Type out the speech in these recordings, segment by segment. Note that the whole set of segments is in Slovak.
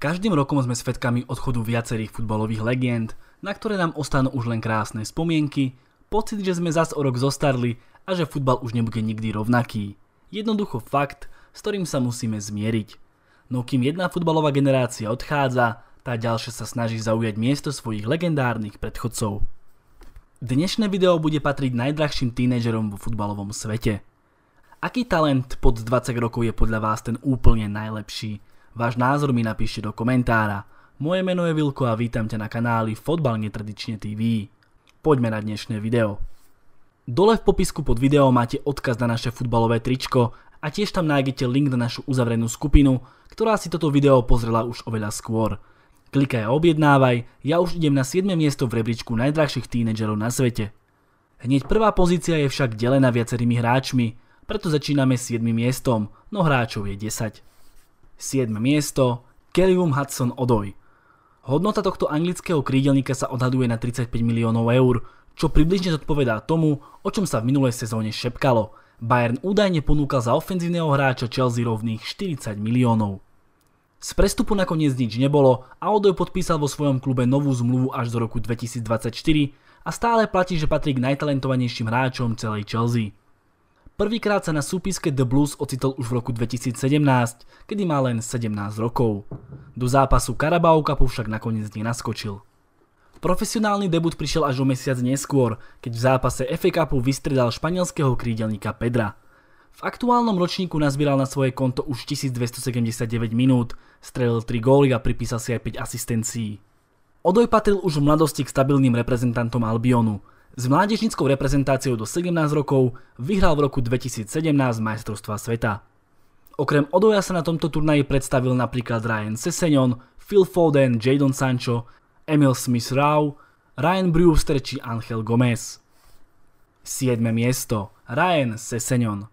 Každým rokom sme svetkami odchodu viacerých futbalových legend, na ktoré nám ostanú už len krásne spomienky, pocit, že sme zas o rok zostarli a že futbal už nebude nikdy rovnaký. Jednoducho fakt, s ktorým sa musíme zmieriť. No kým jedna futbalová generácia odchádza, tá ďalšia sa snaží zaujať miesto svojich legendárnych predchodcov. Dnešné video bude patriť najdrahším tínežerom vo futbalovom svete. Aký talent pod 20 rokov je podľa vás ten úplne najlepší? Váš názor mi napíšte do komentára. Moje meno je Vilko a vítam ťa na kanáli Fotbal netradične TV. Poďme na dnešné video. Dole v popisku pod video máte odkaz na naše futbalové tričko a tiež tam nájdete link na našu uzavrenú skupinu, ktorá si toto video pozrela už oveľa skôr. Klikaj a objednávaj, ja už idem na 7. miesto v rebríčku najdrahších tínedžerov na svete. Hneď prvá pozícia je však delená viacerými hráčmi, preto začíname s 7. miestom, no hráčov je 10. 7. miesto Kelium Hudson Odoj. Hodnota tohto anglického krídelníka sa odhaduje na 35 miliónov eur, čo približne zodpovedá tomu, o čom sa v minulej sezóne šepkalo. Bayern údajne ponúkal za ofenzívneho hráča Chelsea rovných 40 miliónov. Z prestupu nakoniec nič nebolo a Odoj podpísal vo svojom klube novú zmluvu až do roku 2024 a stále platí, že patrí k najtalentovanejším hráčom celej Chelsea. Prvýkrát sa na súpiske The Blues ocitol už v roku 2017, kedy má len 17 rokov. Do zápasu Carabao Cupu však nakoniec nenaskočil. Profesionálny debut prišiel až o mesiac neskôr, keď v zápase FA Cupu vystredal španielského krídelníka Pedra. V aktuálnom ročníku nazbíral na svoje konto už 1279 minút, strelil 3 góly a pripísal si aj 5 asistencií. Odoj patril už v mladosti k stabilným reprezentantom Albionu. S mládežnickou reprezentáciou do 17 rokov vyhral v roku 2017 majstrovstva sveta. Okrem Odoja sa na tomto turnaji predstavil napríklad Ryan Sesenion, Phil Foden, Jadon Sancho, Emil Smith Rau, Ryan Brewster či Angel Gomez. 7. miesto Ryan Sesenion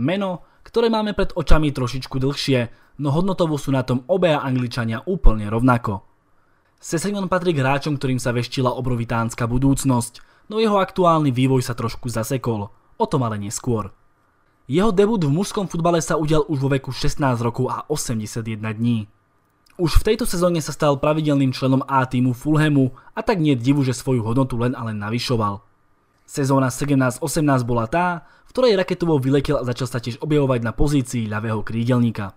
Meno, ktoré máme pred očami trošičku dlhšie, no hodnotovo sú na tom obaja Angličania úplne rovnako. Sesenion patrí k hráčom, ktorým sa veštila obrovitánska budúcnosť – no jeho aktuálny vývoj sa trošku zasekol, o tom ale neskôr. Jeho debut v mužskom futbale sa udial už vo veku 16 rokov a 81 dní. Už v tejto sezóne sa stal pravidelným členom A týmu Fulhamu a tak nie divu, že svoju hodnotu len ale navyšoval. Sezóna 17-18 bola tá, v ktorej raketovo vyletel a začal sa tiež objavovať na pozícii ľavého krídelníka.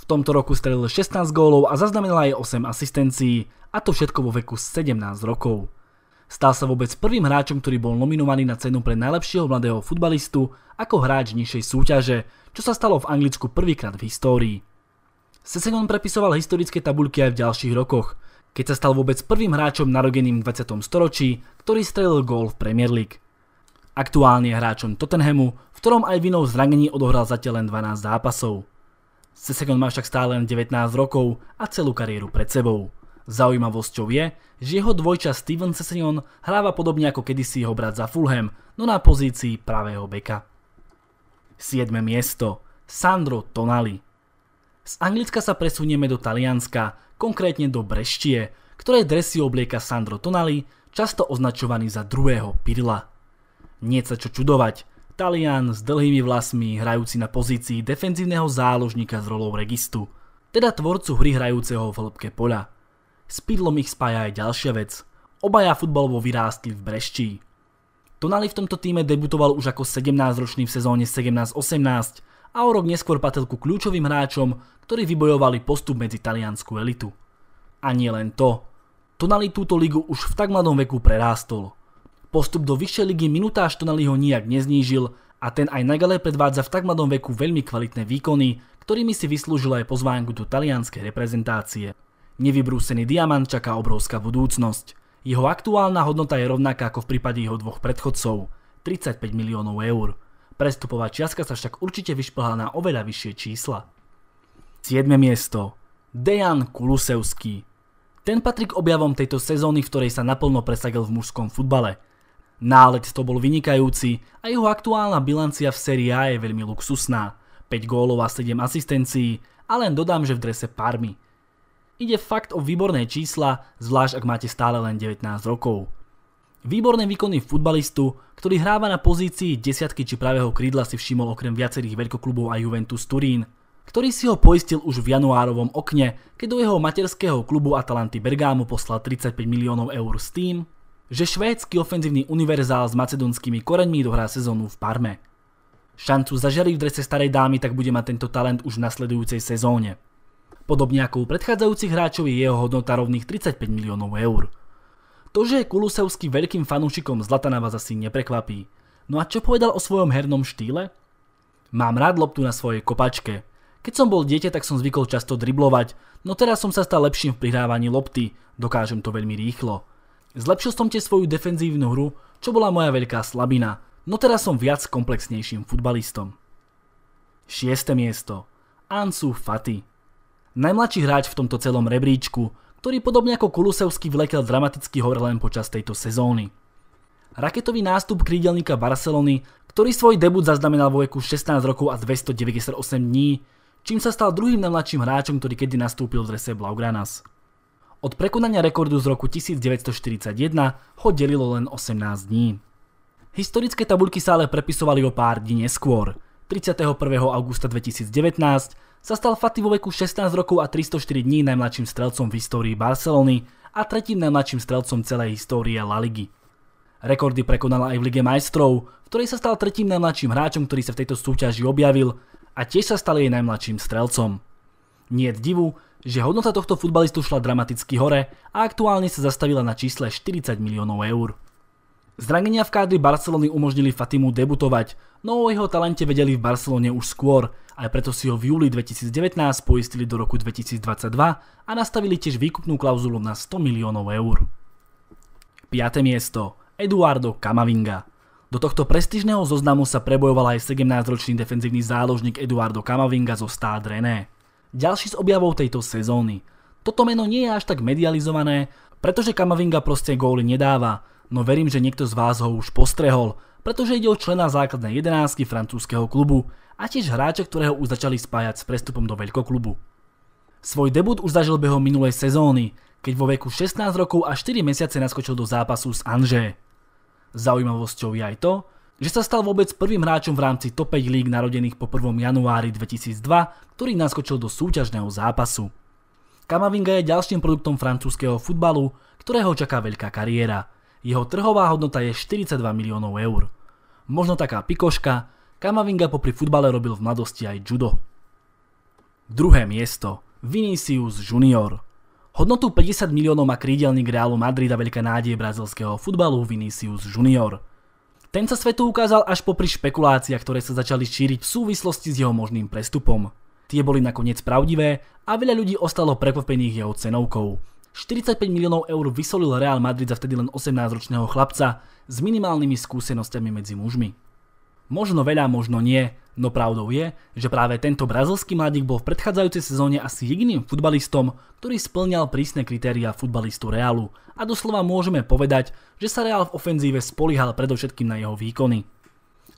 V tomto roku strelil 16 gólov a zaznamenal aj 8 asistencií, a to všetko vo veku 17 rokov. Stal sa vôbec prvým hráčom, ktorý bol nominovaný na cenu pre najlepšieho mladého futbalistu ako hráč nižšej súťaže, čo sa stalo v Anglicku prvýkrát v histórii. Sesenon prepisoval historické tabulky aj v ďalších rokoch, keď sa stal vôbec prvým hráčom narodeným v 20. storočí, ktorý strelil gól v Premier League. Aktuálne je hráčom Tottenhamu, v ktorom aj vinou zranení odohral zatiaľ len 12 zápasov. Sesegon má však stále len 19 rokov a celú kariéru pred sebou. Zaujímavosťou je, že jeho dvojča Steven Sessignon hráva podobne ako kedysi jeho brat za Fulham, no na pozícii pravého beka. 7. miesto Sandro Tonali Z Anglicka sa presunieme do Talianska, konkrétne do Breštie, ktoré dresy oblieka Sandro Tonali, často označovaný za druhého Pirla. Nie sa čo čudovať, Talian s dlhými vlasmi, hrajúci na pozícii defenzívneho záložníka s rolou registu, teda tvorcu hry hrajúceho v hĺbke poľa. S Pidlom ich spája aj ďalšia vec. Obaja futbalovo vyrástli v Breští. Tonali v tomto týme debutoval už ako 17-ročný v sezóne 17-18 a o rok neskôr patil ku kľúčovým hráčom, ktorí vybojovali postup medzi taliansku elitu. A nie len to. Tonali túto ligu už v tak mladom veku prerástol. Postup do vyššej ligy minutáž Tonali ho nijak neznížil a ten aj naďalej predvádza v tak mladom veku veľmi kvalitné výkony, ktorými si vyslúžil aj pozvánku do talianskej reprezentácie. Nevybrúsený diamant čaká obrovská budúcnosť. Jeho aktuálna hodnota je rovnaká ako v prípade jeho dvoch predchodcov – 35 miliónov eur. Prestupová čiastka sa však určite vyšplhá na oveľa vyššie čísla. 7. miesto Dejan Kulusevský Ten patrí k objavom tejto sezóny, v ktorej sa naplno presadil v mužskom futbale. Nálet to bol vynikajúci a jeho aktuálna bilancia v Serie A je veľmi luxusná. 5 gólov a 7 asistencií a len dodám, že v drese Parmy – Ide fakt o výborné čísla, zvlášť ak máte stále len 19 rokov. Výborné výkony futbalistu, ktorý hráva na pozícii desiatky či pravého krídla si všimol okrem viacerých veľkoklubov a Juventus Turín, ktorý si ho poistil už v januárovom okne, keď do jeho materského klubu Atalanty Bergamo poslal 35 miliónov eur s tým, že švédsky ofenzívny univerzál s macedonskými koreňmi dohrá sezónu v Parme. Šancu zažariť v drese starej dámy tak bude mať tento talent už v nasledujúcej sezóne. Podobne ako u predchádzajúcich hráčov je jeho hodnota rovných 35 miliónov eur. To, že je Kulusevský veľkým fanúšikom Zlatana vás asi neprekvapí. No a čo povedal o svojom hernom štýle? Mám rád loptu na svojej kopačke. Keď som bol dieťa, tak som zvykol často driblovať, no teraz som sa stal lepším v prihrávaní lopty, dokážem to veľmi rýchlo. Zlepšil som tiež svoju defenzívnu hru, čo bola moja veľká slabina, no teraz som viac komplexnejším futbalistom. 6. miesto Ansu Fati Najmladší hráč v tomto celom rebríčku, ktorý podobne ako Kulusevský vlekel dramatický hor len počas tejto sezóny. Raketový nástup krídelníka Barcelony, ktorý svoj debut zaznamenal vo veku 16 rokov a 298 dní, čím sa stal druhým najmladším hráčom, ktorý kedy nastúpil v drese Blaugranas. Od prekonania rekordu z roku 1941 ho delilo len 18 dní. Historické tabuľky sa ale prepisovali o pár dní neskôr, 31. augusta 2019 sa stal Fati vo veku 16 rokov a 304 dní najmladším strelcom v histórii Barcelony a tretím najmladším strelcom celej histórie La Ligy. Rekordy prekonala aj v Lige majstrov, v ktorej sa stal tretím najmladším hráčom, ktorý sa v tejto súťaži objavil a tiež sa stal jej najmladším strelcom. Nie je divu, že hodnota tohto futbalistu šla dramaticky hore a aktuálne sa zastavila na čísle 40 miliónov eur. Zranenia v kádri Barcelony umožnili Fatimu debutovať, no o jeho talente vedeli v Barcelone už skôr, aj preto si ho v júli 2019 poistili do roku 2022 a nastavili tiež výkupnú klauzulu na 100 miliónov eur. 5. miesto Eduardo Camavinga Do tohto prestížneho zoznamu sa prebojoval aj 17-ročný defenzívny záložník Eduardo Camavinga zo Stade René. Ďalší z objavov tejto sezóny. Toto meno nie je až tak medializované, pretože Kamavinga proste góly nedáva, no verím, že niekto z vás ho už postrehol, pretože ide o člena základnej jedenáctky francúzského klubu a tiež hráča, ktorého už začali spájať s prestupom do veľkoklubu. Svoj debut už zažil beho minulej sezóny, keď vo veku 16 rokov a 4 mesiace naskočil do zápasu s Anže. Zaujímavosťou je aj to, že sa stal vôbec prvým hráčom v rámci top 5 lík narodených po 1. januári 2002, ktorý naskočil do súťažného zápasu. Kamavinga je ďalším produktom francúzského futbalu, ktorého čaká veľká kariéra – jeho trhová hodnota je 42 miliónov eur. Možno taká pikoška, Kamavinga popri futbale robil v mladosti aj judo. Druhé miesto Vinicius Junior. Hodnotu 50 miliónov má krídelník Realu Madrid a veľká nádej brazilského futbalu Vinicius Junior. Ten sa svetu ukázal až popri špekuláciách, ktoré sa začali šíriť v súvislosti s jeho možným prestupom. Tie boli nakoniec pravdivé a veľa ľudí ostalo prekvapených jeho cenovkou. 45 miliónov eur vysolil Real Madrid za vtedy len 18-ročného chlapca s minimálnymi skúsenostiami medzi mužmi. Možno veľa, možno nie, no pravdou je, že práve tento brazilský mladík bol v predchádzajúcej sezóne asi jediným futbalistom, ktorý splňal prísne kritéria futbalistu Realu a doslova môžeme povedať, že sa Real v ofenzíve spolíhal predovšetkým na jeho výkony.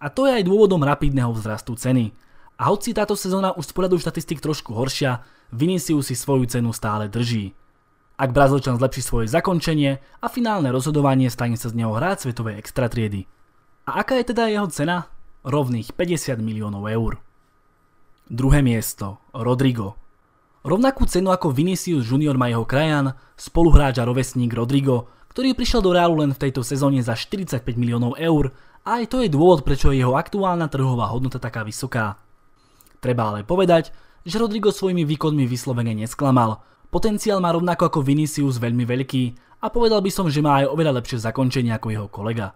A to je aj dôvodom rapidného vzrastu ceny. A hoci táto sezóna už z poradu štatistik trošku horšia, Vinicius si svoju cenu stále drží. Ak Brazílčan zlepší svoje zakončenie a finálne rozhodovanie, stane sa z neho hráč svetovej triedy. A aká je teda jeho cena? Rovných 50 miliónov eur. Druhé miesto. Rodrigo. Rovnakú cenu ako Vinicius Junior má jeho krajan, spoluhráč a rovesník Rodrigo, ktorý prišiel do Realu len v tejto sezóne za 45 miliónov eur a aj to je dôvod, prečo je jeho aktuálna trhová hodnota taká vysoká. Treba ale povedať, že Rodrigo svojimi výkonmi vyslovene nesklamal – Potenciál má rovnako ako Vinicius veľmi veľký a povedal by som, že má aj oveľa lepšie zakončenie ako jeho kolega.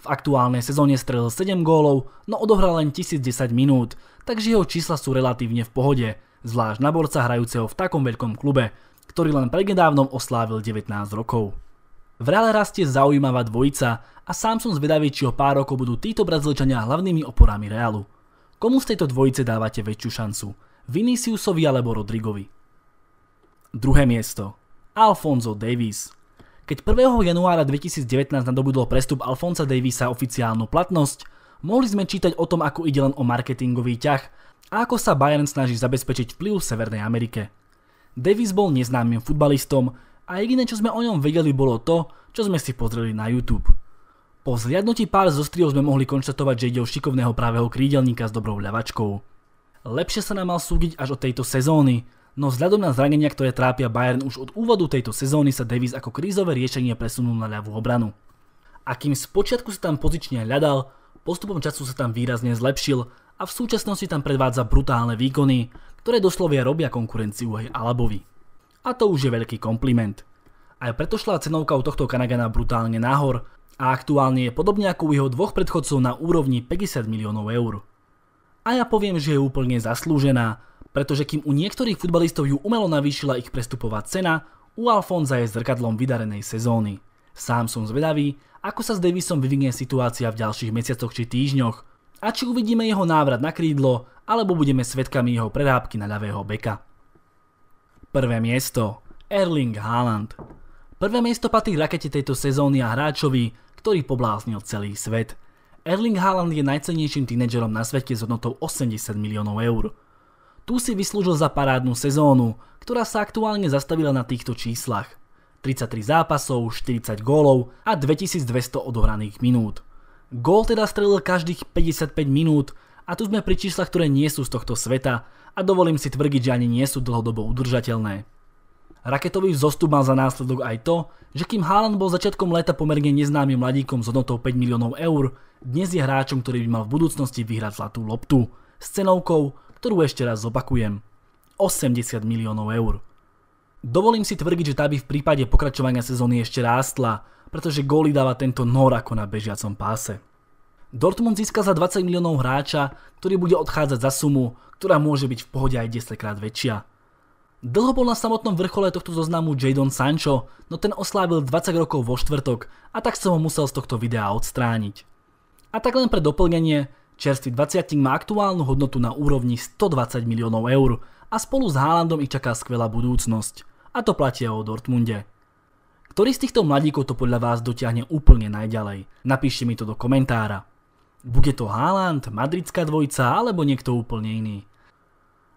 V aktuálnej sezóne strelil 7 gólov, no odohral len 1010 minút, takže jeho čísla sú relatívne v pohode, zvlášť na borca hrajúceho v takom veľkom klube, ktorý len prednedávnom oslávil 19 rokov. V reále rastie zaujímavá dvojica a sám som zvedavý, či o pár rokov budú títo brazilčania hlavnými oporami Realu. Komu z tejto dvojice dávate väčšiu šancu? Viniciusovi alebo Rodrigovi? Druhé miesto. Alfonso Davis. Keď 1. januára 2019 nadobudol prestup Alfonsa Davisa oficiálnu platnosť, mohli sme čítať o tom, ako ide len o marketingový ťah a ako sa Bayern snaží zabezpečiť vplyv v Severnej Amerike. Davis bol neznámym futbalistom a jediné, čo sme o ňom vedeli, bolo to, čo sme si pozreli na YouTube. Po zliadnutí pár zo sme mohli konštatovať, že ide o šikovného pravého krídelníka s dobrou ľavačkou. Lepšie sa nám mal súdiť až od tejto sezóny, no vzhľadom na zranenia, ktoré trápia Bayern už od úvodu tejto sezóny sa Davis ako krízové riešenie presunul na ľavú obranu. A kým počiatku sa tam pozične hľadal, postupom času sa tam výrazne zlepšil a v súčasnosti tam predvádza brutálne výkony, ktoré doslovia robia konkurenciu aj Alabovi. A to už je veľký kompliment. Aj preto šla cenovka u tohto Kanagana brutálne nahor a aktuálne je podobne ako u jeho dvoch predchodcov na úrovni 50 miliónov eur. A ja poviem, že je úplne zaslúžená, pretože kým u niektorých futbalistov ju umelo navýšila ich prestupová cena, u Alfonza je zrkadlom vydarenej sezóny. Sám som zvedavý, ako sa s Davisom vyvinie situácia v ďalších mesiacoch či týždňoch a či uvidíme jeho návrat na krídlo, alebo budeme svetkami jeho prerábky na ľavého beka. Prvé miesto Erling Haaland Prvé miesto patrí rakete tejto sezóny a hráčovi, ktorý pobláznil celý svet. Erling Haaland je najcennejším tínedžerom na svete s hodnotou 80 miliónov eur – tu si vyslúžil za parádnu sezónu, ktorá sa aktuálne zastavila na týchto číslach. 33 zápasov, 40 gólov a 2200 odohraných minút. Gól teda strelil každých 55 minút a tu sme pri číslach, ktoré nie sú z tohto sveta a dovolím si tvrdiť, že ani nie sú dlhodobo udržateľné. Raketový vzostup mal za následok aj to, že kým Haaland bol začiatkom leta pomerne neznámym mladíkom s hodnotou 5 miliónov eur, dnes je hráčom, ktorý by mal v budúcnosti vyhrať zlatú loptu. S cenovkou, ktorú ešte raz zopakujem. 80 miliónov eur. Dovolím si tvrdiť, že tá by v prípade pokračovania sezóny ešte rástla, pretože góly dáva tento Nor ako na bežiacom páse. Dortmund získa za 20 miliónov hráča, ktorý bude odchádzať za sumu, ktorá môže byť v pohode aj 10 krát väčšia. Dlho bol na samotnom vrchole tohto zoznamu Jadon Sancho, no ten oslávil 20 rokov vo štvrtok a tak som ho musel z tohto videa odstrániť. A tak len pre doplnenie, Čerstvý 20 má aktuálnu hodnotu na úrovni 120 miliónov eur a spolu s Haalandom ich čaká skvelá budúcnosť. A to platia o Dortmunde. Ktorý z týchto mladíkov to podľa vás dotiahne úplne najďalej? Napíšte mi to do komentára. Bude to Haaland, madridská dvojica alebo niekto úplne iný.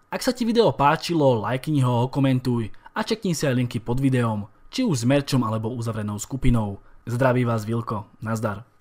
Ak sa ti video páčilo, lajkni ho, komentuj a čekni si aj linky pod videom, či už s merčom alebo uzavrenou skupinou. Zdraví vás Vilko, nazdar.